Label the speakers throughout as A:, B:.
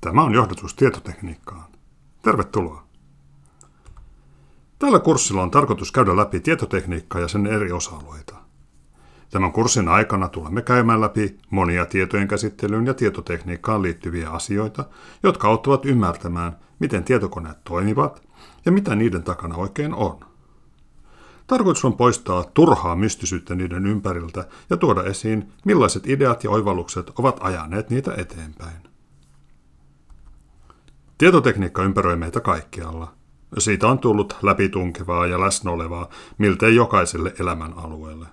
A: Tämä on johdatus tietotekniikkaan. Tervetuloa! Tällä kurssilla on tarkoitus käydä läpi tietotekniikkaa ja sen eri osa-alueita. Tämän kurssin aikana tulemme käymään läpi monia tietojen käsittelyyn ja tietotekniikkaan liittyviä asioita, jotka auttavat ymmärtämään, miten tietokoneet toimivat ja mitä niiden takana oikein on. Tarkoitus on poistaa turhaa mystisyyttä niiden ympäriltä ja tuoda esiin, millaiset ideat ja oivallukset ovat ajaneet niitä eteenpäin. Tietotekniikka ympäröi meitä kaikkialla. Siitä on tullut läpitunkevaa ja läsnäolevaa miltei jokaiselle elämän alueelle.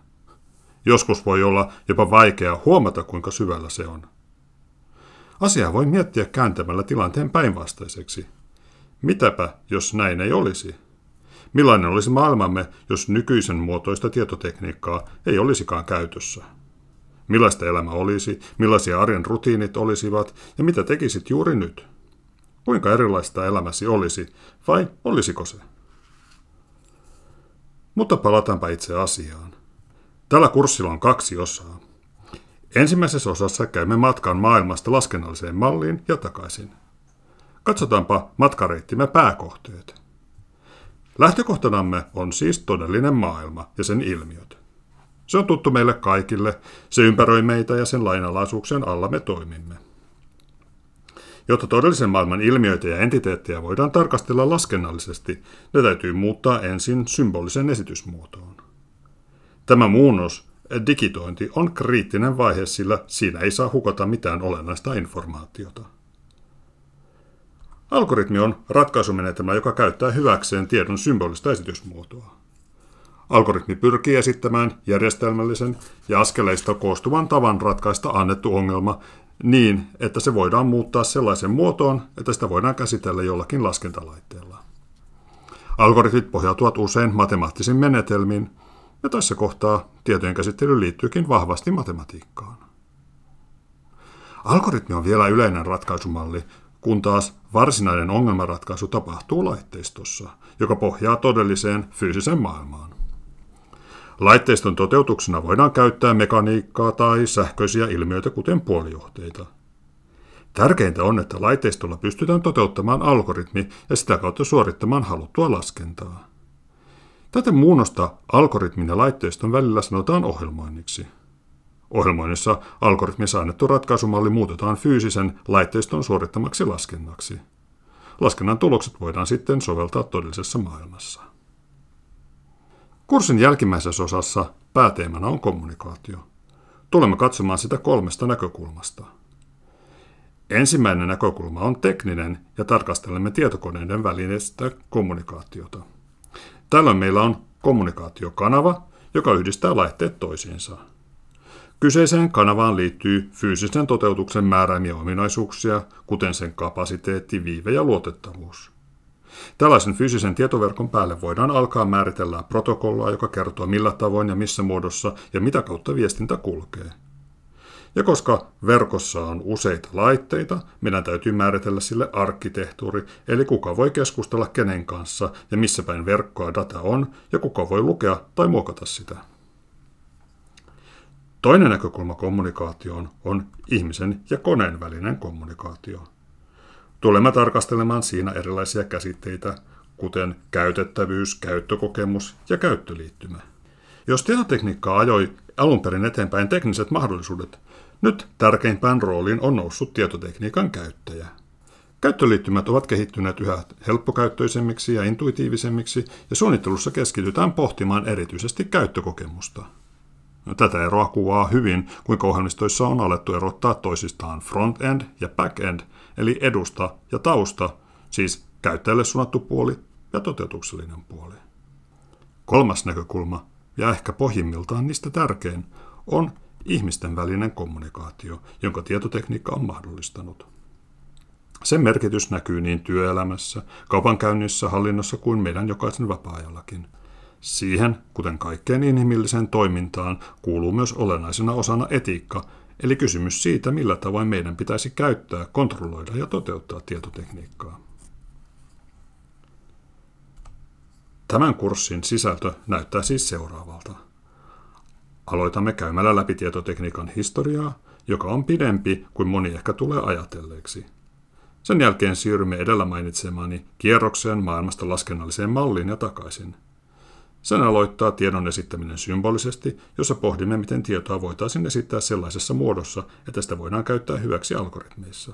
A: Joskus voi olla jopa vaikea huomata, kuinka syvällä se on. Asiaa voi miettiä kääntämällä tilanteen päinvastaiseksi. Mitäpä, jos näin ei olisi? Millainen olisi maailmamme, jos nykyisen muotoista tietotekniikkaa ei olisikaan käytössä? Millaista elämä olisi, millaisia arjen rutiinit olisivat ja mitä tekisit juuri nyt? Kuinka erilaista elämäsi olisi, vai olisiko se? Mutta palataanpa itse asiaan. Tällä kurssilla on kaksi osaa. Ensimmäisessä osassa käymme matkan maailmasta laskennalliseen malliin ja takaisin. Katsotaanpa matkareittimme pääkohteet. Lähtökohtanamme on siis todellinen maailma ja sen ilmiöt. Se on tuttu meille kaikille, se ympäröi meitä ja sen lainalaisuuksien alla me toimimme. Jotta todellisen maailman ilmiöitä ja entiteettejä voidaan tarkastella laskennallisesti, ne täytyy muuttaa ensin symbolisen esitysmuotoon. Tämä muunnos, digitointi, on kriittinen vaihe, sillä siinä ei saa hukata mitään olennaista informaatiota. Algoritmi on ratkaisumenetelmä, joka käyttää hyväkseen tiedon symbolista esitysmuotoa. Algoritmi pyrkii esittämään järjestelmällisen ja askeleista koostuvan tavan ratkaista annettu ongelma niin, että se voidaan muuttaa sellaisen muotoon, että sitä voidaan käsitellä jollakin laskentalaitteella. Algoritmit pohjautuvat usein matemaattisiin menetelmiin, ja tässä kohtaa tietojen käsittely liittyykin vahvasti matematiikkaan. Algoritmi on vielä yleinen ratkaisumalli, kun taas varsinainen ongelmanratkaisu tapahtuu laitteistossa, joka pohjaa todelliseen fyysiseen maailmaan. Laitteiston toteutuksena voidaan käyttää mekaniikkaa tai sähköisiä ilmiöitä, kuten puolijohteita. Tärkeintä on, että laitteistolla pystytään toteuttamaan algoritmi ja sitä kautta suorittamaan haluttua laskentaa. Tätä muunnosta algoritmin ja laitteiston välillä sanotaan ohjelmoinniksi. Ohjelmoinnissa algoritmissa annettu ratkaisumalli muutetaan fyysisen laitteiston suorittamaksi laskennaksi. Laskennan tulokset voidaan sitten soveltaa todellisessa maailmassa. Kurssin jälkimmäisessä osassa pääteemana on kommunikaatio. Tulemme katsomaan sitä kolmesta näkökulmasta. Ensimmäinen näkökulma on tekninen ja tarkastelemme tietokoneiden välineistä kommunikaatiota. Tällöin meillä on kommunikaatiokanava, joka yhdistää laitteet toisiinsa. Kyseiseen kanavaan liittyy fyysisen toteutuksen määräämiä ominaisuuksia, kuten sen kapasiteetti, viive ja luotettavuus – Tällaisen fyysisen tietoverkon päälle voidaan alkaa määritellä protokollaa, joka kertoo millä tavoin ja missä muodossa ja mitä kautta viestintä kulkee. Ja koska verkossa on useita laitteita, meidän täytyy määritellä sille arkkitehtuuri, eli kuka voi keskustella kenen kanssa ja missä päin verkkoa data on, ja kuka voi lukea tai muokata sitä. Toinen näkökulma kommunikaatioon on ihmisen ja koneen välinen kommunikaatio. Tulemme tarkastelemaan siinä erilaisia käsitteitä, kuten käytettävyys, käyttökokemus ja käyttöliittymä. Jos tietotekniikka ajoi alun perin eteenpäin tekniset mahdollisuudet, nyt tärkeimpään rooliin on noussut tietotekniikan käyttäjä. Käyttöliittymät ovat kehittyneet yhä helppokäyttöisemmiksi ja intuitiivisemmiksi, ja suunnittelussa keskitytään pohtimaan erityisesti käyttökokemusta. Tätä eroa kuvaa hyvin, kuinka ohjelmistoissa on alettu erottaa toisistaan front-end ja back-end – eli edusta ja tausta, siis käyttäjälle suunnattu puoli ja toteutuksellinen puoli. Kolmas näkökulma, ja ehkä pohjimmiltaan niistä tärkein, on ihmisten välinen kommunikaatio, jonka tietotekniikka on mahdollistanut. Sen merkitys näkyy niin työelämässä, kaupankäynnissä, hallinnossa kuin meidän jokaisen vapaa-ajallakin. Siihen, kuten kaikkeen inhimilliseen toimintaan, kuuluu myös olennaisena osana etiikka, eli kysymys siitä, millä tavoin meidän pitäisi käyttää, kontrolloida ja toteuttaa tietotekniikkaa. Tämän kurssin sisältö näyttää siis seuraavalta. Aloitamme käymällä läpi tietotekniikan historiaa, joka on pidempi kuin moni ehkä tulee ajatelleeksi. Sen jälkeen siirrymme edellä mainitsemani kierrokseen maailmasta laskennalliseen malliin ja takaisin – sen aloittaa tiedon esittäminen symbolisesti, jossa pohdimme, miten tietoa voitaisiin esittää sellaisessa muodossa, että sitä voidaan käyttää hyväksi algoritmeissa.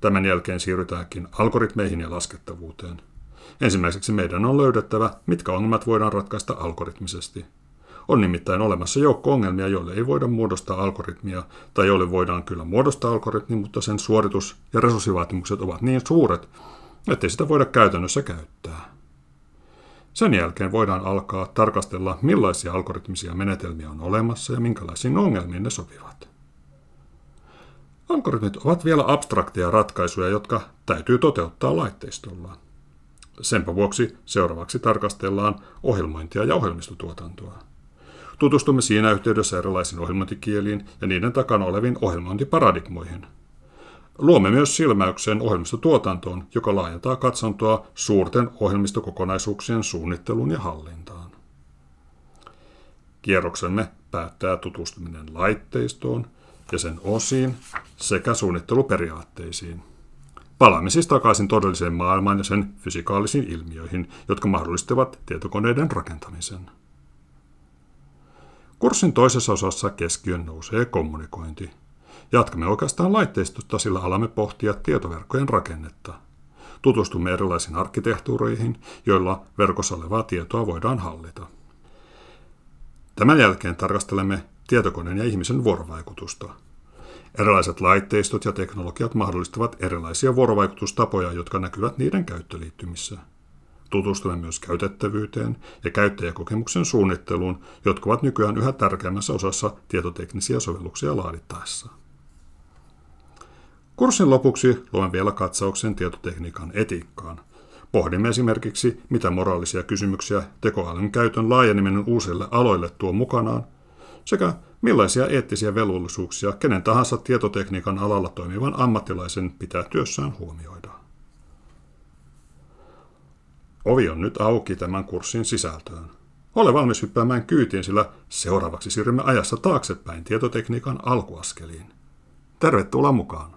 A: Tämän jälkeen siirrytäänkin algoritmeihin ja laskettavuuteen. Ensimmäiseksi meidän on löydettävä, mitkä ongelmat voidaan ratkaista algoritmisesti. On nimittäin olemassa joukko ongelmia, joille ei voida muodostaa algoritmia, tai joille voidaan kyllä muodostaa algoritmi, mutta sen suoritus- ja resurssivaatimukset ovat niin suuret, ettei sitä voida käytännössä käyttää. Sen jälkeen voidaan alkaa tarkastella, millaisia algoritmisia menetelmiä on olemassa ja minkälaisiin ongelmiin ne sopivat. Algoritmit ovat vielä abstrakteja ratkaisuja, jotka täytyy toteuttaa laitteistolla. Senpä vuoksi seuraavaksi tarkastellaan
B: ohjelmointia
A: ja ohjelmistotuotantoa. Tutustumme siinä yhteydessä erilaisiin ohjelmointikieliin ja niiden takana oleviin ohjelmointiparadigmoihin – Luomme myös silmäyksen ohjelmistotuotantoon, joka laajentaa katsontoa suurten ohjelmistokokonaisuuksien suunnitteluun ja hallintaan. Kierroksemme päättää tutustuminen laitteistoon ja sen osiin sekä suunnitteluperiaatteisiin. Palaamme siis takaisin todelliseen maailmaan ja sen fysikaalisiin ilmiöihin, jotka mahdollistavat tietokoneiden rakentamisen. Kurssin toisessa osassa keskiön nousee kommunikointi – Jatkamme oikeastaan laitteistusta, sillä alamme pohtia tietoverkkojen rakennetta. Tutustumme erilaisiin arkkitehtuureihin, joilla verkossa olevaa tietoa voidaan hallita. Tämän jälkeen tarkastelemme tietokoneen ja ihmisen vuorovaikutusta. Erilaiset laitteistot ja teknologiat mahdollistavat erilaisia vuorovaikutustapoja, jotka näkyvät niiden käyttöliittymissä. Tutustumme myös käytettävyyteen ja käyttäjäkokemuksen suunnitteluun, jotka ovat nykyään yhä tärkeämmässä osassa tietoteknisiä sovelluksia laadittaessa. Kurssin lopuksi luen vielä katsauksen tietotekniikan etiikkaan. Pohdimme esimerkiksi, mitä moraalisia kysymyksiä tekoälyn käytön laajeneminen uusille aloille tuo mukanaan, sekä millaisia eettisiä velvollisuuksia kenen tahansa tietotekniikan alalla toimivan ammattilaisen pitää työssään huomioida. Ovi on nyt auki tämän kurssin sisältöön. Ole valmis hyppäämään kyytiin, sillä seuraavaksi siirrymme ajassa taaksepäin tietotekniikan alkuaskeliin. Tervetuloa mukaan!